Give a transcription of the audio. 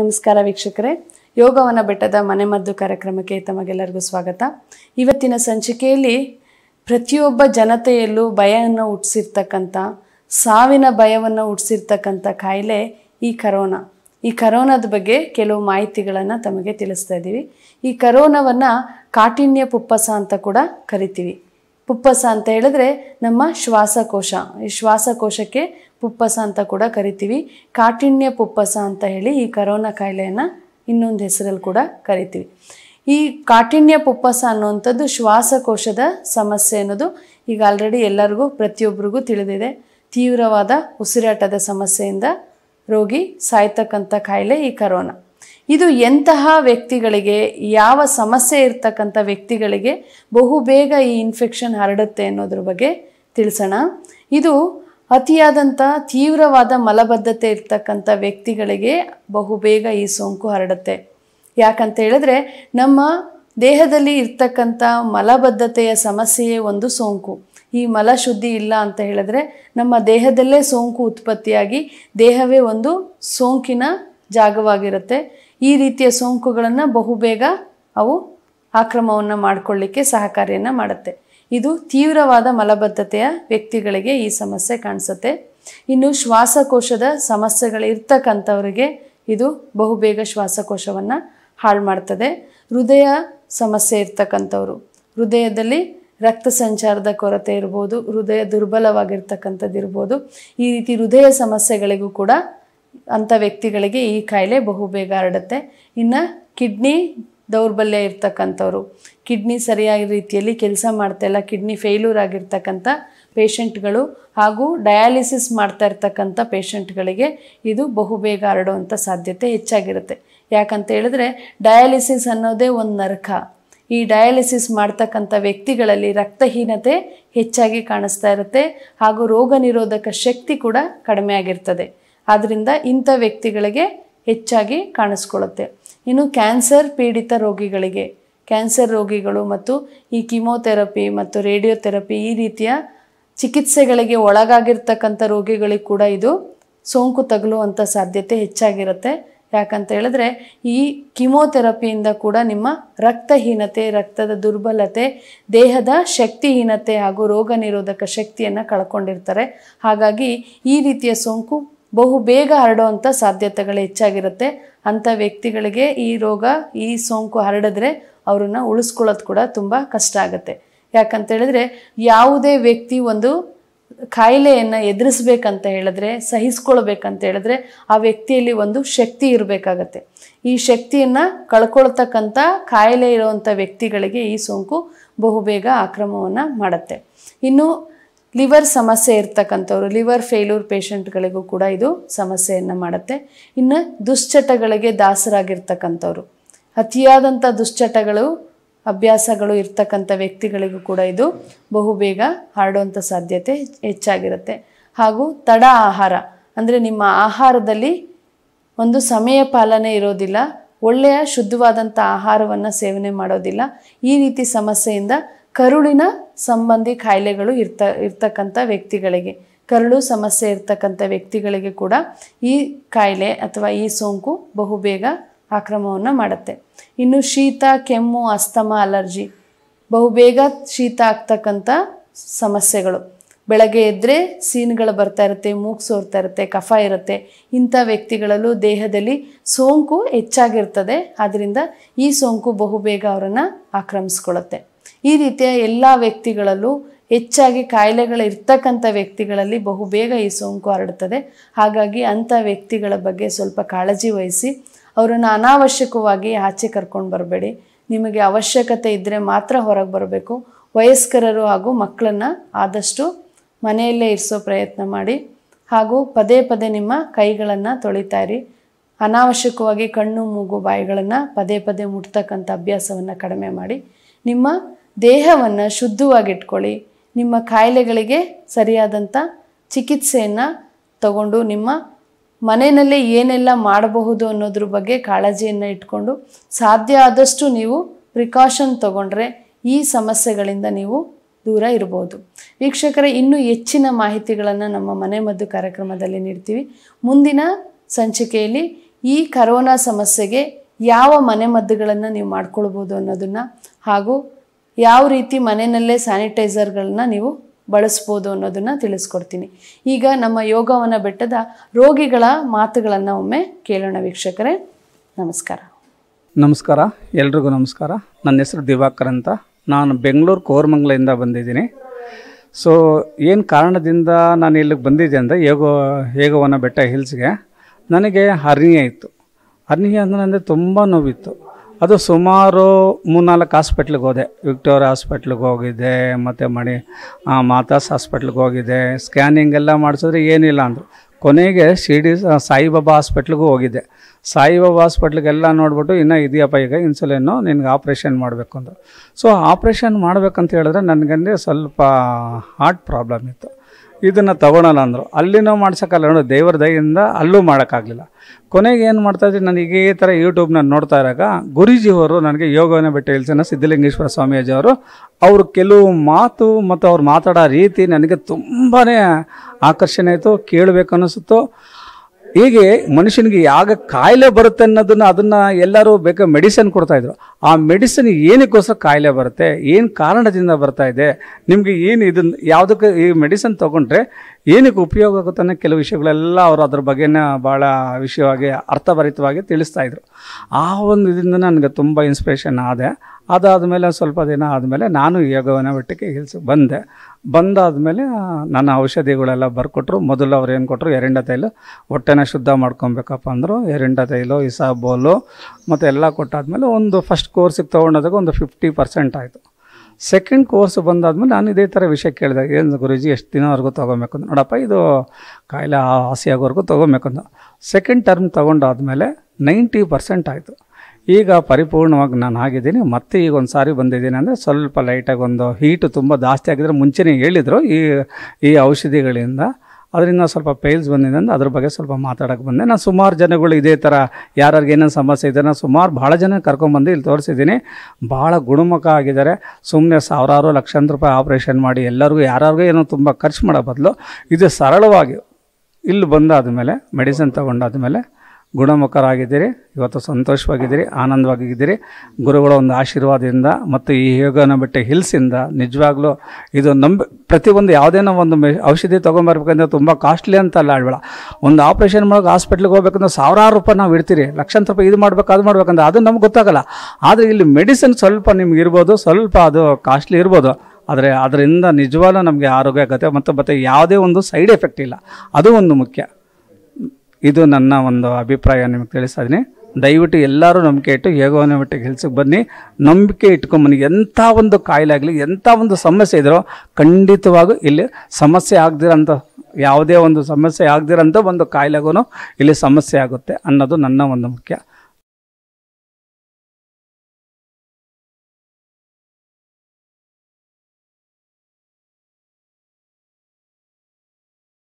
ನಮಸ್ಕಾರ ವೀಕ್ಷಕರೇ ಯೋಗವನ ಬೆಟ್ಟದ ಮನೆಮದ್ದು ಕಾರ್ಯಕ್ರಮಕ್ಕೆ ತಮಗೆಲ್ಲರಿಗೂ ಸ್ವಾಗತ ಇವತ್ತಿನ ಸಂಚಿಕೆಯಲ್ಲಿ ಪ್ರತಿಯೊಬ್ಬ ಜನತೆಯಲ್ಲೂ ಭಯವನ್ನು ಹುಟ್ಟಿಸಿರ್ತಕ್ಕಂಥ ಸಾವಿನ ಭಯವನ್ನು ಹುಟ್ಟಿಸಿರ್ತಕ್ಕಂಥ ಕಾಯಿಲೆ ಈ ಕರೋನಾ ಈ ಕರೋನಾದ ಬಗ್ಗೆ ಕೆಲವು ಮಾಹಿತಿಗಳನ್ನು ತಮಗೆ ತಿಳಿಸ್ತಾ ಇದ್ದೀವಿ ಈ ಕರೋನಾವನ್ನು ಕಾಠಿಣ್ಯ ಪುಪ್ಪಸ ಅಂತ ಕೂಡ ಕರಿತೀವಿ ಪುಪ್ಪಸ ಅಂತ ಹೇಳಿದ್ರೆ ನಮ್ಮ ಶ್ವಾಸಕೋಶ ಈ ಶ್ವಾಸಕೋಶಕ್ಕೆ ಪುಪ್ಪಸ ಅಂತ ಕೂಡ ಕರಿತೀವಿ ಕಾಠಿಣ್ಯ ಪುಪ್ಪಸ ಅಂತ ಹೇಳಿ ಈ ಕರೋನಾ ಕಾಯಿಲೆಯನ್ನು ಇನ್ನೊಂದು ಹೆಸರಲ್ಲಿ ಕೂಡ ಕರಿತೀವಿ ಈ ಕಾಠಿಣ್ಯ ಪುಪ್ಪಸ ಅನ್ನುವಂಥದ್ದು ಶ್ವಾಸಕೋಶದ ಸಮಸ್ಯೆ ಅನ್ನೋದು ಈಗ ಆಲ್ರೆಡಿ ಎಲ್ಲರಿಗೂ ಪ್ರತಿಯೊಬ್ಬರಿಗೂ ತಿಳಿದಿದೆ ತೀವ್ರವಾದ ಉಸಿರಾಟದ ಸಮಸ್ಯೆಯಿಂದ ರೋಗಿ ಸಾಯ್ತಕ್ಕಂಥ ಕಾಯಿಲೆ ಈ ಕರೋನಾ ಇದು ಎಂತಹ ವ್ಯಕ್ತಿಗಳಿಗೆ ಯಾವ ಸಮಸ್ಯೆ ಇರ್ತಕ್ಕಂಥ ವ್ಯಕ್ತಿಗಳಿಗೆ ಬಹುಬೇಗ ಈ ಇನ್ಫೆಕ್ಷನ್ ಹರಡುತ್ತೆ ಅನ್ನೋದ್ರ ಬಗ್ಗೆ ತಿಳಿಸೋಣ ಇದು ಅತಿಯಾದಂಥ ತೀವ್ರವಾದ ಮಲಬದ್ಧತೆ ಇರ್ತಕ್ಕಂಥ ವ್ಯಕ್ತಿಗಳಿಗೆ ಬಹುಬೇಗ ಈ ಸೋಂಕು ಹರಡುತ್ತೆ ಯಾಕಂತ ಹೇಳಿದ್ರೆ ನಮ್ಮ ದೇಹದಲ್ಲಿ ಇರ್ತಕ್ಕಂಥ ಮಲಬದ್ಧತೆಯ ಸಮಸ್ಯೆಯೇ ಒಂದು ಸೋಂಕು ಈ ಮಲಶುದ್ಧಿ ಇಲ್ಲ ಅಂತ ಹೇಳಿದ್ರೆ ನಮ್ಮ ದೇಹದಲ್ಲೇ ಸೋಂಕು ಉತ್ಪತ್ತಿಯಾಗಿ ದೇಹವೇ ಒಂದು ಸೋಂಕಿನ ಜಾಗವಾಗಿರುತ್ತೆ ಈ ರೀತಿಯ ಸೋಂಕುಗಳನ್ನು ಬಹುಬೇಗ ಅವು ಆಕ್ರಮವನ್ನು ಮಾಡಿಕೊಳ್ಳಿಕ್ಕೆ ಸಹಕಾರಿಯನ್ನು ಮಾಡುತ್ತೆ ಇದು ತೀವ್ರವಾದ ಮಲಬದ್ಧತೆಯ ವ್ಯಕ್ತಿಗಳಿಗೆ ಈ ಸಮಸ್ಯೆ ಕಾಣಿಸುತ್ತೆ ಇನ್ನು ಶ್ವಾಸಕೋಶದ ಸಮಸ್ಯೆಗಳಿರ್ತಕ್ಕಂಥವರಿಗೆ ಇದು ಬಹುಬೇಗ ಶ್ವಾಸಕೋಶವನ್ನು ಹಾಳು ಮಾಡ್ತದೆ ಹೃದಯ ಸಮಸ್ಯೆ ಇರ್ತಕ್ಕಂಥವ್ರು ಹೃದಯದಲ್ಲಿ ರಕ್ತ ಸಂಚಾರದ ಕೊರತೆ ಇರ್ಬೋದು ಹೃದಯ ದುರ್ಬಲವಾಗಿರ್ತಕ್ಕಂಥದ್ದು ಇರ್ಬೋದು ಈ ರೀತಿ ಹೃದಯ ಸಮಸ್ಯೆಗಳಿಗೂ ಕೂಡ ಅಂಥ ವ್ಯಕ್ತಿಗಳಿಗೆ ಈ ಕಾಯಿಲೆ ಬಹುಬೇಗ ಹರಡುತ್ತೆ ಇನ್ನು ಕಿಡ್ನಿ ದೌರ್ಬಲ್ಯ ಇರ್ತಕ್ಕಂಥವ್ರು ಕಿಡ್ನಿ ಸರಿಯಾದ ರೀತಿಯಲ್ಲಿ ಕೆಲಸ ಇಲ್ಲ ಕಿಡ್ನಿ ಫೇಲ್ಯೂರ್ ಆಗಿರ್ತಕ್ಕಂಥ ಪೇಷಂಟ್ಗಳು ಹಾಗೂ ಡಯಾಲಿಸಿಸ್ ಮಾಡ್ತಾ ಇರ್ತಕ್ಕಂಥ ಪೇಷಂಟ್ಗಳಿಗೆ ಇದು ಬಹುಬೇಗ ಹರಡುವಂಥ ಸಾಧ್ಯತೆ ಹೆಚ್ಚಾಗಿರುತ್ತೆ ಯಾಕಂತ ಹೇಳಿದ್ರೆ ಡಯಾಲಿಸಿಸ್ ಅನ್ನೋದೇ ಒಂದು ನರಕ ಈ ಡಯಾಲಿಸಿಸ್ ಮಾಡ್ತಕ್ಕಂಥ ವ್ಯಕ್ತಿಗಳಲ್ಲಿ ರಕ್ತಹೀನತೆ ಹೆಚ್ಚಾಗಿ ಕಾಣಿಸ್ತಾ ಇರುತ್ತೆ ಹಾಗೂ ರೋಗ ನಿರೋಧಕ ಶಕ್ತಿ ಕೂಡ ಕಡಿಮೆ ಆಗಿರ್ತದೆ ಆದ್ದರಿಂದ ಇಂಥ ವ್ಯಕ್ತಿಗಳಿಗೆ ಹೆಚ್ಚಾಗಿ ಕಾಣಿಸ್ಕೊಳ್ಳುತ್ತೆ ಇನ್ನು ಕ್ಯಾನ್ಸರ್ ಪೀಡಿತ ರೋಗಿಗಳಿಗೆ ಕ್ಯಾನ್ಸರ್ ರೋಗಿಗಳು ಮತ್ತು ಈ ಕಿಮೋಥೆರಪಿ ಮತ್ತು ರೇಡಿಯೋಥೆರಪಿ ಈ ರೀತಿಯ ಚಿಕಿತ್ಸೆಗಳಿಗೆ ಒಳಗಾಗಿರ್ತಕ್ಕಂಥ ರೋಗಿಗಳಿಗೆ ಕೂಡ ಇದು ಸೋಂಕು ತಗಲುವಂಥ ಸಾಧ್ಯತೆ ಹೆಚ್ಚಾಗಿರುತ್ತೆ ಯಾಕಂತ ಹೇಳಿದ್ರೆ ಈ ಕಿಮೋಥೆರಪಿಯಿಂದ ಕೂಡ ನಿಮ್ಮ ರಕ್ತಹೀನತೆ ರಕ್ತದ ದುರ್ಬಲತೆ ದೇಹದ ಶಕ್ತಿಹೀನತೆ ಹಾಗೂ ರೋಗ ನಿರೋಧಕ ಶಕ್ತಿಯನ್ನು ಕಳ್ಕೊಂಡಿರ್ತಾರೆ ಹಾಗಾಗಿ ಈ ರೀತಿಯ ಸೋಂಕು ಬಹು ಬೇಗ ಹರಡುವಂಥ ಸಾಧ್ಯತೆಗಳು ಹೆಚ್ಚಾಗಿರುತ್ತೆ ಅಂಥ ವ್ಯಕ್ತಿಗಳಿಗೆ ಈ ರೋಗ ಈ ಸೋಂಕು ಹರಡಿದ್ರೆ ಅವ್ರನ್ನ ಉಳಿಸ್ಕೊಳ್ಳೋದು ಕೂಡ ತುಂಬ ಕಷ್ಟ ಆಗುತ್ತೆ ಯಾಕಂತೇಳಿದ್ರೆ ಯಾವುದೇ ವ್ಯಕ್ತಿ ಒಂದು ಕಾಯಿಲೆಯನ್ನು ಎದುರಿಸ್ಬೇಕಂತ ಹೇಳಿದ್ರೆ ಸಹಿಸ್ಕೊಳ್ಬೇಕಂತ ಹೇಳಿದ್ರೆ ಆ ವ್ಯಕ್ತಿಯಲ್ಲಿ ಒಂದು ಶಕ್ತಿ ಇರಬೇಕಾಗತ್ತೆ ಈ ಶಕ್ತಿಯನ್ನು ಕಳ್ಕೊಳ್ತಕ್ಕಂಥ ಕಾಯಿಲೆ ಇರುವಂಥ ವ್ಯಕ್ತಿಗಳಿಗೆ ಈ ಸೋಂಕು ಬಹುಬೇಗ ಆಕ್ರಮವನ್ನು ಮಾಡುತ್ತೆ ಇನ್ನು ಲಿವರ್ ಸಮಸ್ಯೆ ಇರ್ತಕ್ಕಂಥವ್ರು ಲಿವರ್ ಫೇಲ್ಯೂರ್ ಪೇಷಂಟ್ಗಳಿಗೂ ಕೂಡ ಇದು ಸಮಸ್ಯೆಯನ್ನು ಮಾಡುತ್ತೆ ಇನ್ನು ದುಶ್ಚಟಗಳಿಗೆ ದಾಸರಾಗಿರ್ತಕ್ಕಂಥವ್ರು ಅತಿಯಾದಂಥ ದುಶ್ಚಟಗಳು ಅಭ್ಯಾಸಗಳು ಇರ್ತಕ್ಕಂಥ ವ್ಯಕ್ತಿಗಳಿಗೂ ಕೂಡ ಇದು ಬಹುಬೇಗ ಹರಡುವಂಥ ಸಾಧ್ಯತೆ ಹೆಚ್ಚಾಗಿರುತ್ತೆ ಹಾಗೂ ತಡ ಆಹಾರ ಅಂದರೆ ನಿಮ್ಮ ಆಹಾರದಲ್ಲಿ ಒಂದು ಸಮಯ ಪಾಲನೆ ಇರೋದಿಲ್ಲ ಒಳ್ಳೆಯ ಶುದ್ಧವಾದಂಥ ಆಹಾರವನ್ನು ಸೇವನೆ ಮಾಡೋದಿಲ್ಲ ಈ ರೀತಿ ಸಮಸ್ಯೆಯಿಂದ ಕರುಳಿನ ಸಂಬಂಧಿ ಕಾಯಿಲೆಗಳು ಇರ್ತ ಇರ್ತಕ್ಕಂಥ ವ್ಯಕ್ತಿಗಳಿಗೆ ಕರುಳು ಸಮಸ್ಯೆ ಇರ್ತಕ್ಕಂಥ ವ್ಯಕ್ತಿಗಳಿಗೆ ಕೂಡ ಈ ಕಾಯಿಲೆ ಅಥವಾ ಈ ಸೋಂಕು ಬಹುಬೇಗ ಆಕ್ರಮವನ್ನು ಮಾಡುತ್ತೆ ಇನ್ನು ಶೀತ ಕೆಮ್ಮು ಅಸ್ತಮ ಅಲರ್ಜಿ ಬಹುಬೇಗ ಶೀತ ಆಗ್ತಕ್ಕಂಥ ಸಮಸ್ಯೆಗಳು ಬೆಳಗ್ಗೆ ಎದ್ದರೆ ಸೀನುಗಳು ಬರ್ತಾ ಇರುತ್ತೆ ಮೂಗು ಸೋರ್ತಾ ಇರುತ್ತೆ ಕಫ ಇರುತ್ತೆ ಇಂಥ ವ್ಯಕ್ತಿಗಳಲ್ಲೂ ದೇಹದಲ್ಲಿ ಸೋಂಕು ಹೆಚ್ಚಾಗಿರ್ತದೆ ಆದ್ದರಿಂದ ಈ ಸೋಂಕು ಬಹುಬೇಗ ಅವರನ್ನು ಆಕ್ರಮಿಸ್ಕೊಳ್ಳುತ್ತೆ ಈ ರೀತಿಯ ಎಲ್ಲ ವ್ಯಕ್ತಿಗಳಲ್ಲೂ ಹೆಚ್ಚಾಗಿ ಕಾಯಿಲೆಗಳು ಇರ್ತಕ್ಕಂಥ ವ್ಯಕ್ತಿಗಳಲ್ಲಿ ಬೇಗ ಈ ಸೋಂಕು ಹರಡುತ್ತದೆ ಹಾಗಾಗಿ ಅಂಥ ವ್ಯಕ್ತಿಗಳ ಬಗ್ಗೆ ಸ್ವಲ್ಪ ಕಾಳಜಿ ವಹಿಸಿ ಅವರನ್ನು ಅನಾವಶ್ಯಕವಾಗಿ ಆಚೆ ಕರ್ಕೊಂಡು ಬರಬೇಡಿ ನಿಮಗೆ ಅವಶ್ಯಕತೆ ಇದ್ದರೆ ಮಾತ್ರ ಹೊರಗೆ ಬರಬೇಕು ವಯಸ್ಕರರು ಹಾಗೂ ಮಕ್ಕಳನ್ನು ಆದಷ್ಟು ಮನೆಯಲ್ಲೇ ಇರಿಸೋ ಪ್ರಯತ್ನ ಮಾಡಿ ಹಾಗೂ ಪದೇ ಪದೇ ನಿಮ್ಮ ಕೈಗಳನ್ನು ತೊಳಿತಾಯಿರಿ ಅನಾವಶ್ಯಕವಾಗಿ ಕಣ್ಣು ಮೂಗು ಬಾಯಿಗಳನ್ನು ಪದೇ ಪದೇ ಮುಟ್ತಕ್ಕಂಥ ಅಭ್ಯಾಸವನ್ನು ಕಡಿಮೆ ಮಾಡಿ ನಿಮ್ಮ ದೇಹವನ್ನು ಶುದ್ಧವಾಗಿಟ್ಕೊಳ್ಳಿ ನಿಮ್ಮ ಕಾಯಿಲೆಗಳಿಗೆ ಸರಿಯಾದಂಥ ಚಿಕಿತ್ಸೆಯನ್ನು ತಗೊಂಡು ನಿಮ್ಮ ಮನೆಯಲ್ಲೇ ಏನೆಲ್ಲ ಮಾಡಬಹುದು ಅನ್ನೋದ್ರ ಬಗ್ಗೆ ಕಾಳಜಿಯನ್ನು ಇಟ್ಕೊಂಡು ಸಾಧ್ಯ ಆದಷ್ಟು ನೀವು ಪ್ರಿಕಾಷನ್ ತಗೊಂಡ್ರೆ ಈ ಸಮಸ್ಯೆಗಳಿಂದ ನೀವು ದೂರ ಇರಬಹುದು ವೀಕ್ಷಕರೇ ಇನ್ನೂ ಹೆಚ್ಚಿನ ಮಾಹಿತಿಗಳನ್ನು ನಮ್ಮ ಮನೆಮದ್ದು ಕಾರ್ಯಕ್ರಮದಲ್ಲಿ ನೀಡ್ತೀವಿ ಮುಂದಿನ ಸಂಚಿಕೆಯಲ್ಲಿ ಈ ಕರೋನಾ ಸಮಸ್ಯೆಗೆ ಯಾವ ಮನೆಮದ್ದುಗಳನ್ನು ನೀವು ಮಾಡ್ಕೊಳ್ಬೋದು ಅನ್ನೋದನ್ನು ಹಾಗೂ ಯಾವ ರೀತಿ ಮನೆಯಲ್ಲೇ ಸ್ಯಾನಿಟೈಸರ್ಗಳನ್ನ ನೀವು ಬಳಸ್ಬೋದು ಅನ್ನೋದನ್ನು ತಿಳಿಸ್ಕೊಡ್ತೀನಿ ಈಗ ನಮ್ಮ ಯೋಗವನ ಬೆಟ್ಟದ ರೋಗಿಗಳ ಮಾತುಗಳನ್ನು ಒಮ್ಮೆ ಕೇಳೋಣ ವೀಕ್ಷಕರೇ ನಮಸ್ಕಾರ ನಮಸ್ಕಾರ ಎಲ್ರಿಗೂ ನಮಸ್ಕಾರ ನನ್ನ ಹೆಸರು ದಿವಾಕರ್ ಅಂತ ನಾನು ಬೆಂಗಳೂರು ಕೋರ್ಮಂಗ್ಲಿಂದ ಬಂದಿದ್ದೀನಿ ಸೊ ಏನು ಕಾರಣದಿಂದ ನಾನು ಇಲ್ಲಿಗೆ ಬಂದಿದ್ದೆ ಅಂದರೆ ಯೋಗ ಹೇಗೋವನ ಬೆಟ್ಟ ಹಿಲ್ಸ್ಗೆ ನನಗೆ ಹರ್ನಿಯ ಇತ್ತು ಹರ್ನಿಯ ಅಂದರೆ ಅಂದರೆ ತುಂಬ ನೋವಿತ್ತು ಅದು ಸುಮಾರು ಮೂರ್ನಾಲ್ಕು ಹಾಸ್ಪಿಟ್ಲಿಗೆ ಹೋದೆ ವಿಕ್ಟೋರಿಯಾ ಹಾಸ್ಪಿಟ್ಲಿಗೆ ಹೋಗಿದ್ದೆ ಮತ್ತು ಮಣಿ ಮಾತಾಸ್ ಹಾಸ್ಪಿಟ್ಲಿಗೆ ಹೋಗಿದ್ದೆ ಸ್ಕ್ಯಾನಿಂಗ್ ಎಲ್ಲ ಮಾಡಿಸಿದ್ರೆ ಏನಿಲ್ಲ ಅಂದರು ಕೊನೆಗೆ ಶಿರ್ಡಿ ಸಾಯಿಬಾಬಾ ಹಾಸ್ಪಿಟ್ಲಿಗೂ ಹೋಗಿದ್ದೆ ಸಾಯಿಬಾಬಾ ಹಾಸ್ಪಿಟ್ಲಿಗೆಲ್ಲ ನೋಡ್ಬಿಟ್ಟು ಇನ್ನೂ ಇದೆಯಪ್ಪ ಈಗ ಇನ್ಸುಲಿನ್ನು ನಿನಗೆ ಆಪ್ರೇಷನ್ ಮಾಡಬೇಕು ಅಂದರು ಸೊ ಆಪ್ರೇಷನ್ ಮಾಡಬೇಕಂತ ಹೇಳಿದ್ರೆ ನನಗಂದೇ ಸ್ವಲ್ಪ ಹಾರ್ಟ್ ಪ್ರಾಬ್ಲಮ್ ಇತ್ತು ಇದನ್ನು ತಗೊಳ್ಳೋಣ ಅಂದರು ಅಲ್ಲಿನೂ ಮಾಡ್ಸೋಕ್ಕಲ್ಲ ನೋಡಿ ದೇವರ ದಯಿಂದ ಅಲ್ಲೂ ಮಾಡೋಕ್ಕಾಗಲಿಲ್ಲ ಕೊನೆಗೆ ಏನು ಮಾಡ್ತಾಯಿದ್ರು ನಾನು ಈಗ ಈ ಥರ ಯೂಟ್ಯೂಬ್ನ ನೋಡ್ತಾ ಇದ್ದಾಗ ಅವರು ನನಗೆ ಯೋಗವನ್ನ ಬಿಟ್ಟು ಹೆಲ್ಸನ ಸಿದ್ಧಲಿಂಗೇಶ್ವರ ಸ್ವಾಮೀಜಿ ಅವರು ಕೆಲವು ಮಾತು ಮತ್ತು ಅವ್ರು ಮಾತಾಡೋ ರೀತಿ ನನಗೆ ತುಂಬಾ ಆಕರ್ಷಣೆ ಆಯಿತು ಕೇಳಬೇಕು ಹೀಗೆ ಮನುಷ್ಯನಿಗೆ ಯಾವ ಕಾಯಿಲೆ ಬರುತ್ತೆ ಅನ್ನೋದನ್ನು ಅದನ್ನು ಎಲ್ಲರೂ ಮೆಡಿಸಿನ್ ಮೆಡಿಸನ್ ಕೊಡ್ತಾಯಿದ್ರು ಆ ಮೆಡಿಸಿನ್ ಏನಕ್ಕೋಸ್ಕರ ಕಾಯಿಲೆ ಬರುತ್ತೆ ಏನು ಕಾರಣದಿಂದ ಬರ್ತಾ ಇದೆ ನಿಮಗೆ ಏನು ಇದನ್ನು ಯಾವುದಕ್ಕೆ ಈ ಮೆಡಿಸನ್ ತೊಗೊಂಡ್ರೆ ಏನಕ್ಕೆ ಉಪಯೋಗ ಅನ್ನೋ ಕೆಲವು ವಿಷಯಗಳೆಲ್ಲ ಅವರು ಅದ್ರ ಬಗ್ಗೆನೇ ಭಾಳ ವಿಷಯವಾಗಿ ಅರ್ಥಭರಿತವಾಗಿ ತಿಳಿಸ್ತಾ ಇದ್ರು ಆ ಒಂದು ಇದರಿಂದ ನನಗೆ ತುಂಬ ಇನ್ಸ್ಪಿರೇಷನ್ ಆದೆ ಅದಾದ ಮೇಲೆ ಸ್ವಲ್ಪ ದಿನ ಆದಮೇಲೆ ನಾನು ಯೋಗವನ ಬೆಟ್ಟಕ್ಕೆ ಹಿಲ್ಸ್ ಬಂದೆ ಬಂದಾದಮೇಲೆ ನನ್ನ ಔಷಧಿಗಳೆಲ್ಲ ಬರ್ಕೊಟ್ರು ಮೊದಲು ಅವ್ರು ಏನು ಕೊಟ್ಟರು ಎರಿಂಡ ತೈಲು ಹೊಟ್ಟೆನ ಶುದ್ಧ ಮಾಡ್ಕೊಬೇಕಪ್ಪ ಅಂದರು ಎರಿಂಡ ತೈಲು ಬೋಲು ಮತ್ತು ಎಲ್ಲ ಕೊಟ್ಟಾದ್ಮೇಲೆ ಒಂದು ಫಸ್ಟ್ ಕೋರ್ಸಿಗೆ ತೊಗೊಂಡೋದಾಗ ಒಂದು ಫಿಫ್ಟಿ ಪರ್ಸೆಂಟ್ ಆಯಿತು ಸೆಕೆಂಡ್ ಕೋರ್ಸ್ ಬಂದಾದ್ಮೇಲೆ ನಾನು ಇದೇ ಥರ ವಿಷಯ ಕೇಳಿದೆ ಏನು ಗುರುಜಿ ಎಷ್ಟು ದಿನವರೆಗೂ ತೊಗೊಬೇಕು ಅಂತ ನೋಡಪ್ಪ ಇದು ಕಾಯಿಲೆ ಆಸೆಯಾಗೋವರೆಗೂ ತೊಗೊಬೇಕು ಅಂತ ಸೆಕೆಂಡ್ ಟರ್ಮ್ ತೊಗೊಂಡಾದ್ಮೇಲೆ ನೈಂಟಿ ಪರ್ಸೆಂಟ್ ಆಯಿತು ಈಗ ಪರಿಪೂರ್ಣವಾಗಿ ನಾನು ಆಗಿದ್ದೀನಿ ಮತ್ತೆ ಈಗ ಒಂದು ಸಾರಿ ಬಂದಿದ್ದೀನಿ ಅಂದರೆ ಸ್ವಲ್ಪ ಲೈಟಾಗಿ ಒಂದು ಹೀಟು ತುಂಬ ಜಾಸ್ತಿ ಆಗಿದ್ರೆ ಮುಂಚೆನೇ ಹೇಳಿದರು ಈ ಈ ಔಷಧಿಗಳಿಂದ ಅದರಿಂದ ಸ್ವಲ್ಪ ಪೇಲ್ಸ್ ಬಂದಿದೆ ಅಂದರೆ ಅದ್ರ ಬಗ್ಗೆ ಸ್ವಲ್ಪ ಮಾತಾಡೋಕೆ ಬಂದೆ ನಾನು ಸುಮಾರು ಜನಗಳು ಇದೇ ಥರ ಯಾರ್ಯಾರಿಗೆ ಏನೇನು ಸಮಸ್ಯೆ ಇದೆ ನಾನು ಸುಮಾರು ಭಾಳ ಜನ ಕರ್ಕೊಂಬಂದು ಇಲ್ಲಿ ತೋರಿಸಿದ್ದೀನಿ ಭಾಳ ಗುಣಮುಖ ಆಗಿದ್ದಾರೆ ಸುಮ್ಮನೆ ಸಾವಿರಾರು ಲಕ್ಷಾಂತರ ರೂಪಾಯಿ ಆಪ್ರೇಷನ್ ಮಾಡಿ ಎಲ್ಲರಿಗೂ ಯಾರ್ಯಾರಿಗೂ ಏನೋ ತುಂಬ ಖರ್ಚು ಮಾಡೋ ಬದಲು ಇದು ಸರಳವಾಗಿ ಇಲ್ಲಿ ಬಂದಾದ ಮೇಲೆ ಮೆಡಿಸಿನ್ ತೊಗೊಂಡಾದ ಮೇಲೆ ಗುಣಮುಖರಾಗಿದ್ದೀರಿ ಇವತ್ತು ಸಂತೋಷವಾಗಿದ್ದೀರಿ ಆನಂದವಾಗಿದ್ದೀರಿ ಗುರುಗಳ ಒಂದು ಆಶೀರ್ವಾದದಿಂದ ಮತ್ತು ಈ ಯೋಗನ ಬೆಟ್ಟ ಹಿಲ್ಸಿಂದ ನಿಜವಾಗ್ಲೂ ಇದು ನಂಬಿ ಪ್ರತಿಯೊಂದು ಯಾವುದೇನೋ ಒಂದು ಮೆ ಔಷಧಿ ತೊಗೊಂಬರ್ಬೇಕಂದ್ರೆ ತುಂಬ ಕಾಸ್ಟ್ಲಿ ಅಂತ ಅಲ್ಲ ಆಳ್ಬೇಡ ಒಂದು ಆಪ್ರೇಷನ್ ಮಾಡೋಕೆ ಹಾಸ್ಪಿಟ್ಲಿಗೆ ಹೋಗ್ಬೇಕಂದ್ರೆ ಸಾವಿರಾರು ರೂಪಾಯಿ ನಾವು ಇಡ್ತೀರಿ ಲಕ್ಷಾಂತರ ರೂಪಾಯಿ ಇದು ಮಾಡ್ಬೇಕು ಅದು ಮಾಡ್ಬೇಕಂದ್ರೆ ಅದು ನಮ್ಗೆ ಗೊತ್ತಾಗಲ್ಲ ಆದರೆ ಇಲ್ಲಿ ಮೆಡಿಸಿನ್ ಸ್ವಲ್ಪ ನಿಮ್ಗೆ ಇರ್ಬೋದು ಸ್ವಲ್ಪ ಅದು ಕಾಸ್ಟ್ಲಿ ಇರ್ಬೋದು ಆದರೆ ಅದರಿಂದ ನಿಜವಾಗ್ಲೂ ನಮಗೆ ಆರೋಗ್ಯ ಆಗುತ್ತೆ ಮತ್ತು ಮತ್ತು ಯಾವುದೇ ಒಂದು ಸೈಡ್ ಎಫೆಕ್ಟ್ ಇಲ್ಲ ಅದು ಒಂದು ಮುಖ್ಯ ಇದು ನನ್ನ ಒಂದು ಅಭಿಪ್ರಾಯ ನಿಮಗೆ ಇದ್ದೀನಿ ದಯವಿಟ್ಟು ಎಲ್ಲರೂ ನಂಬಿಕೆ ಇಟ್ಟು ಮಟ್ಟಿಗೆ ಕೆಲಸಕ್ಕೆ ಬನ್ನಿ ನಂಬಿಕೆ ಇಟ್ಕೊಂಬನ್ನಿ ಎಂಥ ಒಂದು ಕಾಯಿಲೆ ಆಗಲಿ ಎಂಥ ಒಂದು ಸಮಸ್ಯೆ ಇದ್ರೋ ಖಂಡಿತವಾಗೂ ಇಲ್ಲಿ ಸಮಸ್ಯೆ ಆಗದಿರೋಂಥ ಯಾವುದೇ ಒಂದು ಸಮಸ್ಯೆ ಆಗದಿರೋಂಥ ಒಂದು ಕಾಯಿಲೆಗೂ ಇಲ್ಲಿ ಸಮಸ್ಯೆ ಆಗುತ್ತೆ ಅನ್ನೋದು ನನ್ನ ಒಂದು ಮುಖ್ಯ